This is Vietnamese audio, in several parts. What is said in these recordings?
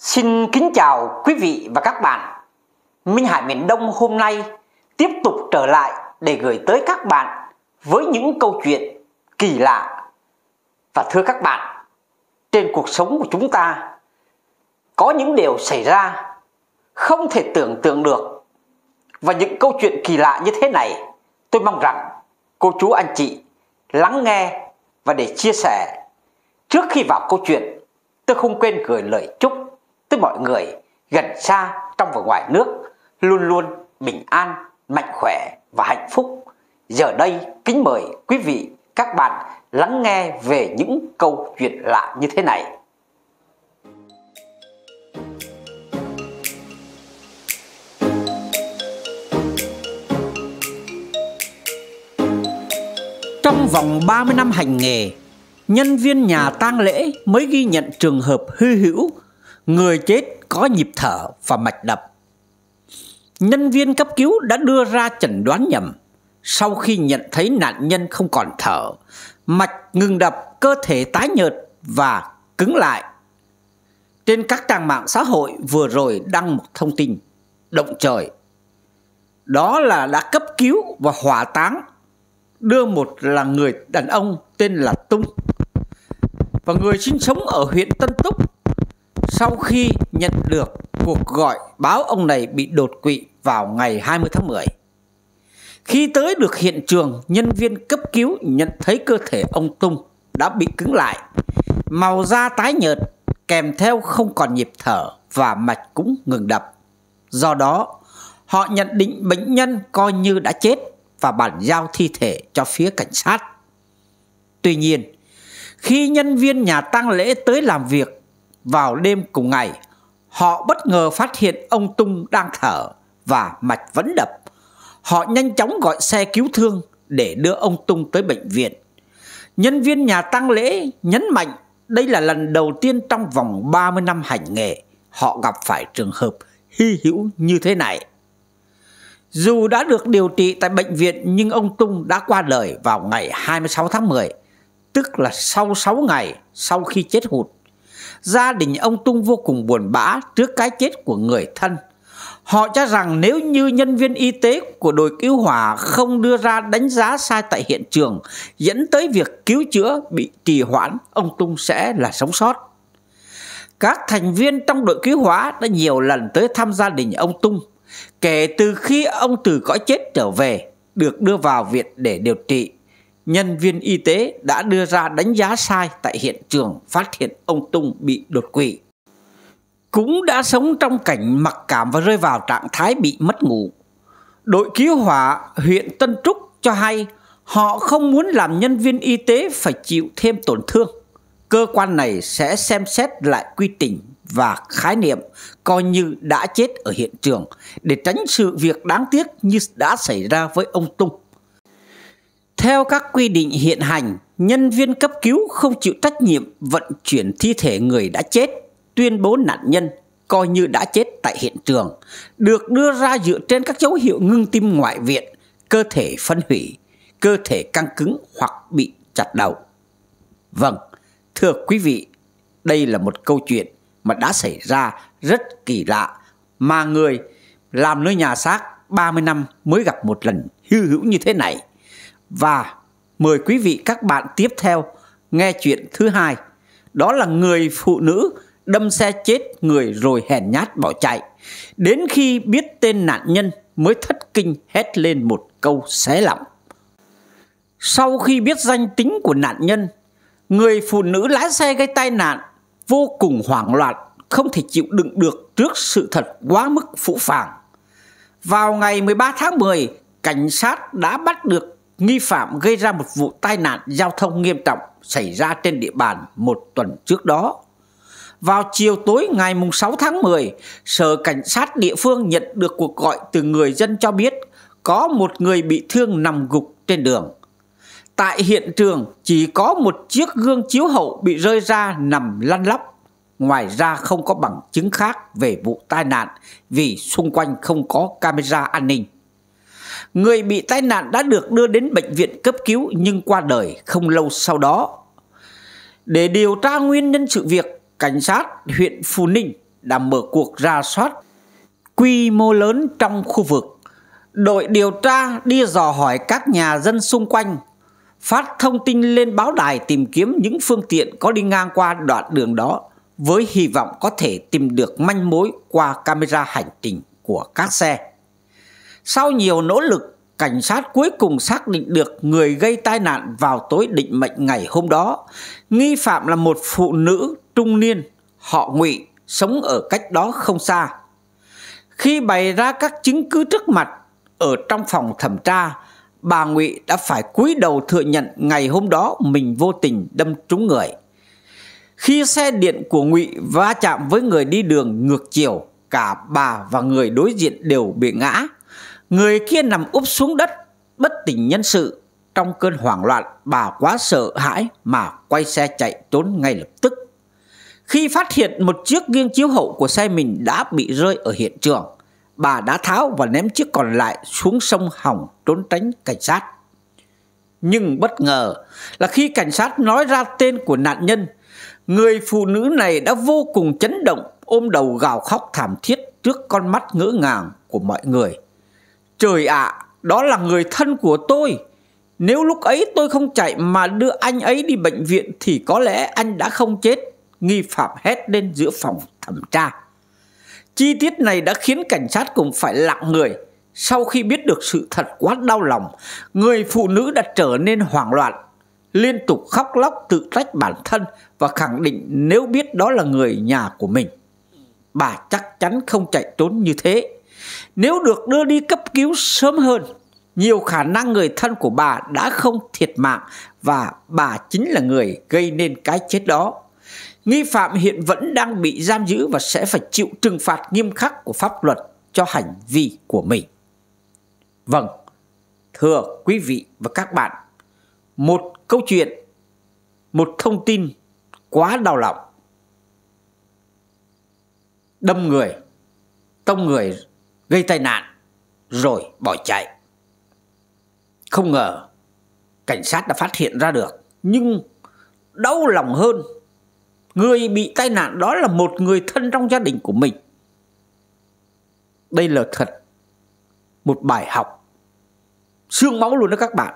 Xin kính chào quý vị và các bạn. Minh Hải miền Đông hôm nay tiếp tục trở lại để gửi tới các bạn với những câu chuyện kỳ lạ. Và thưa các bạn, trên cuộc sống của chúng ta có những điều xảy ra không thể tưởng tượng được. Và những câu chuyện kỳ lạ như thế này, tôi mong rằng cô chú anh chị lắng nghe và để chia sẻ. Trước khi vào câu chuyện, tôi không quên gửi lời chúc tới mọi người gần xa trong và ngoài nước luôn luôn bình an, mạnh khỏe và hạnh phúc. Giờ đây kính mời quý vị các bạn lắng nghe về những câu chuyện lạ như thế này. Trong vòng 30 năm hành nghề, nhân viên nhà tang lễ mới ghi nhận trường hợp hư hữu người chết có nhịp thở và mạch đập. Nhân viên cấp cứu đã đưa ra chẩn đoán nhầm. Sau khi nhận thấy nạn nhân không còn thở, mạch ngừng đập, cơ thể tái nhợt và cứng lại. Trên các trang mạng xã hội vừa rồi đăng một thông tin động trời. Đó là đã cấp cứu và hỏa táng đưa một là người đàn ông tên là Tung và người sinh sống ở huyện Tân Túc sau khi nhận được cuộc gọi báo ông này bị đột quỵ vào ngày 20 tháng 10. Khi tới được hiện trường, nhân viên cấp cứu nhận thấy cơ thể ông Tung đã bị cứng lại, màu da tái nhợt kèm theo không còn nhịp thở và mạch cũng ngừng đập. Do đó, họ nhận định bệnh nhân coi như đã chết và bàn giao thi thể cho phía cảnh sát. Tuy nhiên, khi nhân viên nhà tang lễ tới làm việc vào đêm cùng ngày, họ bất ngờ phát hiện ông Tung đang thở và mạch vẫn đập. Họ nhanh chóng gọi xe cứu thương để đưa ông Tung tới bệnh viện. Nhân viên nhà tang lễ nhấn mạnh đây là lần đầu tiên trong vòng 30 năm hành nghề họ gặp phải trường hợp hy hữu như thế này. Dù đã được điều trị tại bệnh viện nhưng ông Tung đã qua đời vào ngày 26 tháng 10, tức là sau 6 ngày sau khi chết hụt gia đình ông Tung vô cùng buồn bã trước cái chết của người thân. Họ cho rằng nếu như nhân viên y tế của đội cứu hỏa không đưa ra đánh giá sai tại hiện trường, dẫn tới việc cứu chữa bị trì hoãn, ông Tung sẽ là sống sót. Các thành viên trong đội cứu hỏa đã nhiều lần tới thăm gia đình ông Tung. Kể từ khi ông từ cõi chết trở về, được đưa vào viện để điều trị nhân viên y tế đã đưa ra đánh giá sai tại hiện trường phát hiện ông Tung bị đột quỵ. Cũng đã sống trong cảnh mặc cảm và rơi vào trạng thái bị mất ngủ. Đội cứu hỏa huyện Tân Trúc cho hay họ không muốn làm nhân viên y tế phải chịu thêm tổn thương. Cơ quan này sẽ xem xét lại quy trình và khái niệm coi như đã chết ở hiện trường để tránh sự việc đáng tiếc như đã xảy ra với ông Tung. Theo các quy định hiện hành, nhân viên cấp cứu không chịu trách nhiệm vận chuyển thi thể người đã chết, tuyên bố nạn nhân coi như đã chết tại hiện trường, được đưa ra dựa trên các dấu hiệu ngưng tim ngoại viện, cơ thể phân hủy, cơ thể căng cứng hoặc bị chặt đầu. Vâng, thưa quý vị, đây là một câu chuyện mà đã xảy ra rất kỳ lạ mà người làm nơi nhà xác 30 năm mới gặp một lần hư hữu như thế này. Và mời quý vị các bạn tiếp theo nghe chuyện thứ hai. Đó là người phụ nữ đâm xe chết người rồi hèn nhát bỏ chạy. Đến khi biết tên nạn nhân mới thất kinh hét lên một câu xé lỏng. Sau khi biết danh tính của nạn nhân, người phụ nữ lái xe gây tai nạn vô cùng hoảng loạn, không thể chịu đựng được trước sự thật quá mức phũ phàng. Vào ngày 13 tháng 10, cảnh sát đã bắt được nghi phạm gây ra một vụ tai nạn giao thông nghiêm trọng xảy ra trên địa bàn một tuần trước đó. Vào chiều tối ngày 6 tháng 10, Sở Cảnh sát địa phương nhận được cuộc gọi từ người dân cho biết có một người bị thương nằm gục trên đường. Tại hiện trường chỉ có một chiếc gương chiếu hậu bị rơi ra nằm lăn lóc. Ngoài ra không có bằng chứng khác về vụ tai nạn vì xung quanh không có camera an ninh người bị tai nạn đã được đưa đến bệnh viện cấp cứu nhưng qua đời không lâu sau đó. Để điều tra nguyên nhân sự việc, cảnh sát huyện Phú Ninh đã mở cuộc ra soát quy mô lớn trong khu vực. Đội điều tra đi dò hỏi các nhà dân xung quanh, phát thông tin lên báo đài tìm kiếm những phương tiện có đi ngang qua đoạn đường đó với hy vọng có thể tìm được manh mối qua camera hành trình của các xe. Sau nhiều nỗ lực, cảnh sát cuối cùng xác định được người gây tai nạn vào tối định mệnh ngày hôm đó. Nghi phạm là một phụ nữ trung niên, họ ngụy, sống ở cách đó không xa. Khi bày ra các chứng cứ trước mặt, ở trong phòng thẩm tra, bà Ngụy đã phải cúi đầu thừa nhận ngày hôm đó mình vô tình đâm trúng người. Khi xe điện của Ngụy va chạm với người đi đường ngược chiều, cả bà và người đối diện đều bị ngã. Người kia nằm úp xuống đất Bất tỉnh nhân sự Trong cơn hoảng loạn bà quá sợ hãi Mà quay xe chạy trốn ngay lập tức Khi phát hiện một chiếc nghiêng chiếu hậu của xe mình đã bị rơi ở hiện trường Bà đã tháo và ném chiếc còn lại xuống sông Hồng trốn tránh cảnh sát Nhưng bất ngờ là khi cảnh sát nói ra tên của nạn nhân Người phụ nữ này đã vô cùng chấn động ôm đầu gào khóc thảm thiết trước con mắt ngỡ ngàng của mọi người Trời ạ, à, đó là người thân của tôi. Nếu lúc ấy tôi không chạy mà đưa anh ấy đi bệnh viện thì có lẽ anh đã không chết. Nghi phạm hét lên giữa phòng thẩm tra. Chi tiết này đã khiến cảnh sát cũng phải lặng người. Sau khi biết được sự thật quá đau lòng, người phụ nữ đã trở nên hoảng loạn, liên tục khóc lóc tự trách bản thân và khẳng định nếu biết đó là người nhà của mình. Bà chắc chắn không chạy trốn như thế. Nếu được đưa đi cấp cứu sớm hơn, nhiều khả năng người thân của bà đã không thiệt mạng và bà chính là người gây nên cái chết đó. Nghi phạm hiện vẫn đang bị giam giữ và sẽ phải chịu trừng phạt nghiêm khắc của pháp luật cho hành vi của mình. Vâng, thưa quý vị và các bạn, một câu chuyện, một thông tin quá đau lòng. Đâm người, tông người gây tai nạn rồi bỏ chạy. Không ngờ cảnh sát đã phát hiện ra được nhưng đau lòng hơn người bị tai nạn đó là một người thân trong gia đình của mình. Đây là thật một bài học xương máu luôn đó các bạn.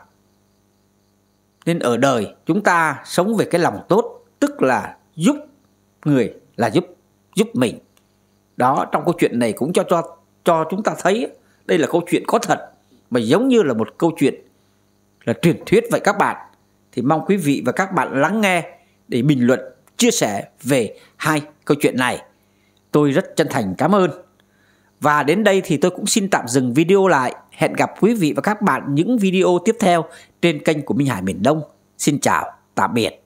Nên ở đời chúng ta sống về cái lòng tốt tức là giúp người là giúp giúp mình. Đó trong câu chuyện này cũng cho cho cho chúng ta thấy đây là câu chuyện có thật mà giống như là một câu chuyện là truyền thuyết vậy các bạn thì mong quý vị và các bạn lắng nghe để bình luận chia sẻ về hai câu chuyện này tôi rất chân thành cảm ơn và đến đây thì tôi cũng xin tạm dừng video lại hẹn gặp quý vị và các bạn những video tiếp theo trên kênh của Minh Hải miền Đông xin chào tạm biệt